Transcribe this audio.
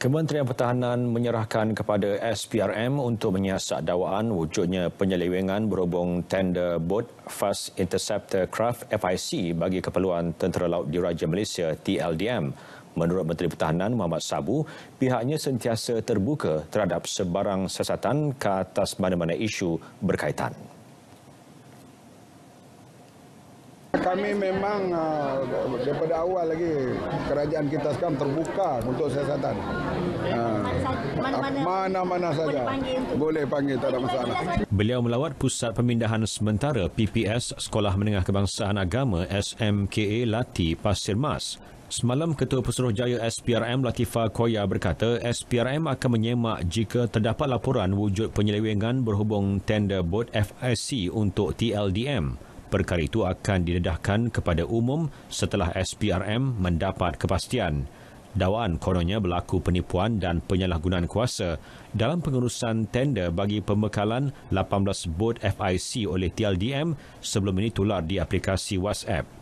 Kementerian Pertahanan menyerahkan kepada SPRM untuk menyiasat dakwaan wujudnya penyelewengan berhubung tender boat Fast Interceptor Craft FIC bagi keperluan Tentera Laut di Raja Malaysia TLDM. Menurut Menteri Pertahanan Muhammad Sabu, pihaknya sentiasa terbuka terhadap sebarang siasatan ke atas mana-mana isu berkaitan. kami memang ah, daripada awal lagi kerajaan kita sekarang terbuka untuk siasatan. Ah, mana-mana uh, saja. Boleh panggil, tak ada masalah. Beliau melawat Pusat Pemindahan Sementara PPS Sekolah Menengah Kebangsaan Agama SMKA Lati Pasir Mas. Semalam Ketua Pesuruhjaya SPRM Latifa Koya berkata SPRM akan menyemak jika terdapat laporan wujud penyelewengan berhubung tender bot FSC untuk TLDM. Perkara itu akan didedahkan kepada umum setelah SPRM mendapat kepastian. Dawaan kononnya berlaku penipuan dan penyalahgunaan kuasa dalam pengurusan tender bagi pembekalan 18 bot FIC oleh TLDM sebelum ini tular di aplikasi WhatsApp.